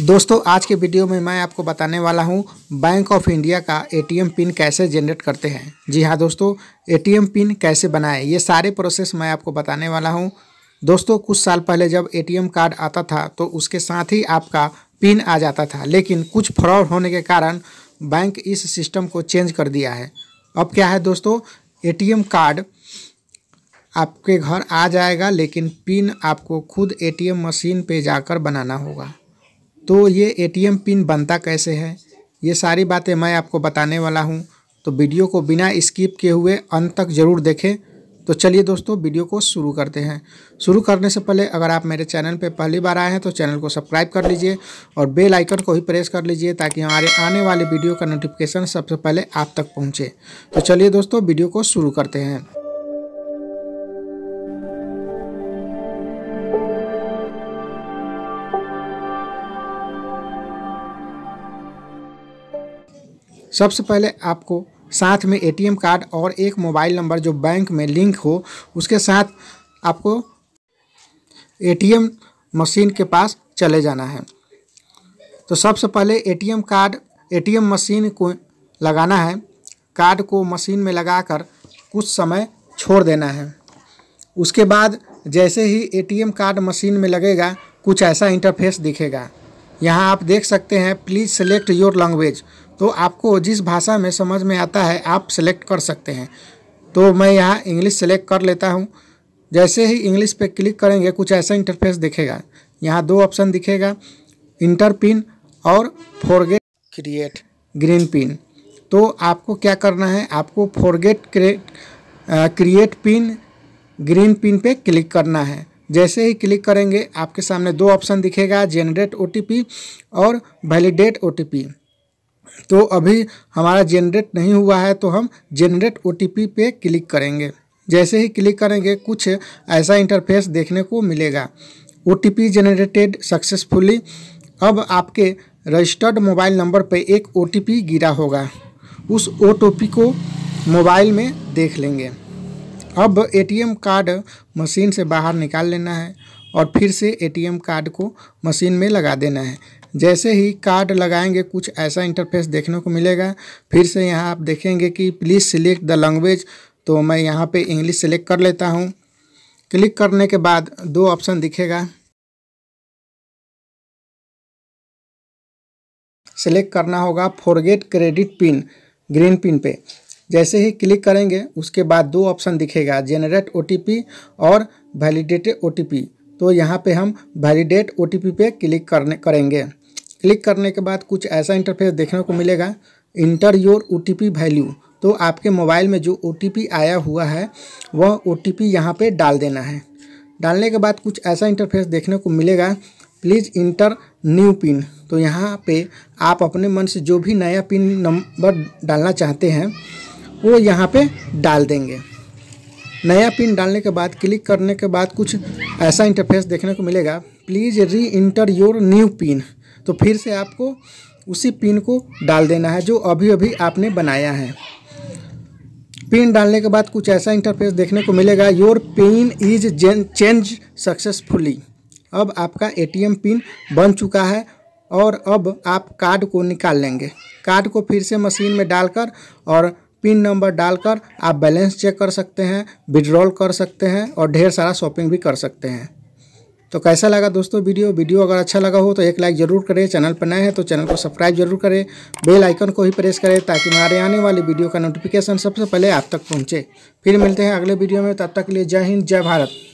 दोस्तों आज के वीडियो में मैं आपको बताने वाला हूं बैंक ऑफ इंडिया का एटीएम पिन कैसे जनरेट करते हैं जी हाँ दोस्तों एटीएम पिन कैसे बनाएं ये सारे प्रोसेस मैं आपको बताने वाला हूं दोस्तों कुछ साल पहले जब एटीएम कार्ड आता था तो उसके साथ ही आपका पिन आ जाता था लेकिन कुछ फ्रॉड होने के कारण बैंक इस सिस्टम को चेंज कर दिया है अब क्या है दोस्तों ए कार्ड आपके घर आ जाएगा लेकिन पिन आपको खुद ए मशीन पर जाकर बनाना होगा तो ये एटीएम पिन बनता कैसे है ये सारी बातें मैं आपको बताने वाला हूँ तो वीडियो को बिना स्किप किए हुए अंत तक ज़रूर देखें तो चलिए दोस्तों वीडियो को शुरू करते हैं शुरू करने से पहले अगर आप मेरे चैनल पर पहली बार आए हैं तो चैनल को सब्सक्राइब कर लीजिए और बेल आइकन को भी प्रेस कर लीजिए ताकि हमारे आने वाले वीडियो का नोटिफिकेशन सबसे पहले आप तक पहुँचे तो चलिए दोस्तों वीडियो को शुरू करते हैं सबसे पहले आपको साथ में एटीएम कार्ड और एक मोबाइल नंबर जो बैंक में लिंक हो उसके साथ आपको एटीएम मशीन के पास चले जाना है तो सबसे पहले एटीएम कार्ड एटीएम मशीन को लगाना है कार्ड को मशीन में लगाकर कुछ समय छोड़ देना है उसके बाद जैसे ही एटीएम कार्ड मशीन में लगेगा कुछ ऐसा इंटरफेस दिखेगा यहाँ आप देख सकते हैं प्लीज़ सेलेक्ट योर लैंग्वेज तो आपको जिस भाषा में समझ में आता है आप सेलेक्ट कर सकते हैं तो मैं यहाँ इंग्लिश सेलेक्ट कर लेता हूँ जैसे ही इंग्लिश पे क्लिक करेंगे कुछ ऐसा इंटरफेस दिखेगा यहाँ दो ऑप्शन दिखेगा इंटर पिन और फॉरगेट क्रिएट ग्रीन पिन तो आपको क्या करना है आपको forget create create pin green pin पे क्लिक करना है जैसे ही क्लिक करेंगे आपके सामने दो ऑप्शन दिखेगा जेनरेट ओ और वैलिडेट ओ तो अभी हमारा जेनरेट नहीं हुआ है तो हम जेनरेट ओ पे क्लिक करेंगे जैसे ही क्लिक करेंगे कुछ ऐसा इंटरफेस देखने को मिलेगा ओ जेनरेटेड सक्सेसफुली अब आपके रजिस्टर्ड मोबाइल नंबर पर एक ओ गिरा होगा उस ओ को मोबाइल में देख लेंगे अब एटीएम कार्ड मशीन से बाहर निकाल लेना है और फिर से एटीएम कार्ड को मशीन में लगा देना है जैसे ही कार्ड लगाएंगे कुछ ऐसा इंटरफेस देखने को मिलेगा फिर से यहाँ आप देखेंगे कि प्लीज़ सिलेक्ट द लैंग्वेज तो मैं यहाँ पे इंग्लिश सेलेक्ट कर लेता हूँ क्लिक करने के बाद दो ऑप्शन दिखेगा सेलेक्ट करना होगा forget credit pin green pin पे जैसे ही क्लिक करेंगे उसके बाद दो ऑप्शन दिखेगा जेनरेट ओ और वैलिडेटेड ओ तो यहाँ पे हम वैलिडेट ओ पे क्लिक करने करेंगे क्लिक करने के बाद कुछ ऐसा इंटरफेस देखने को मिलेगा इंटर योर ओ वैल्यू तो आपके मोबाइल में जो ओ आया हुआ है वह ओ टी पी यहाँ पर डाल देना है डालने के बाद कुछ ऐसा इंटरफेस देखने को मिलेगा प्लीज़ इंटर न्यू पिन तो यहाँ पे आप अपने मन से जो भी नया पिन नंबर डालना चाहते हैं वो यहाँ पे डाल देंगे नया पिन डालने के बाद क्लिक करने के बाद कुछ ऐसा इंटरफेस देखने को मिलेगा प्लीज़ री इंटर योर न्यू पिन तो फिर से आपको उसी पिन को डाल देना है जो अभी अभी आपने बनाया है पिन डालने के बाद कुछ ऐसा इंटरफेस देखने को मिलेगा your pin is change successfully अब आपका एटीएम पिन बन चुका है और अब आप कार्ड को निकाल लेंगे कार्ड को फिर से मशीन में डालकर और पिन नंबर डालकर आप बैलेंस चेक कर सकते हैं विड्रॉल कर सकते हैं और ढेर सारा शॉपिंग भी कर सकते हैं तो कैसा लगा दोस्तों वीडियो वीडियो अगर अच्छा लगा हो तो एक लाइक जरूर करें चैनल पर नए हैं तो चैनल को सब्सक्राइब जरूर करें बेल आइकन को ही प्रेस करें ताकि हमारे आने वाले वीडियो का नोटिफिकेशन सबसे पहले आप तक पहुंचे फिर मिलते हैं अगले वीडियो में तब तक के लिए जय हिंद जय भारत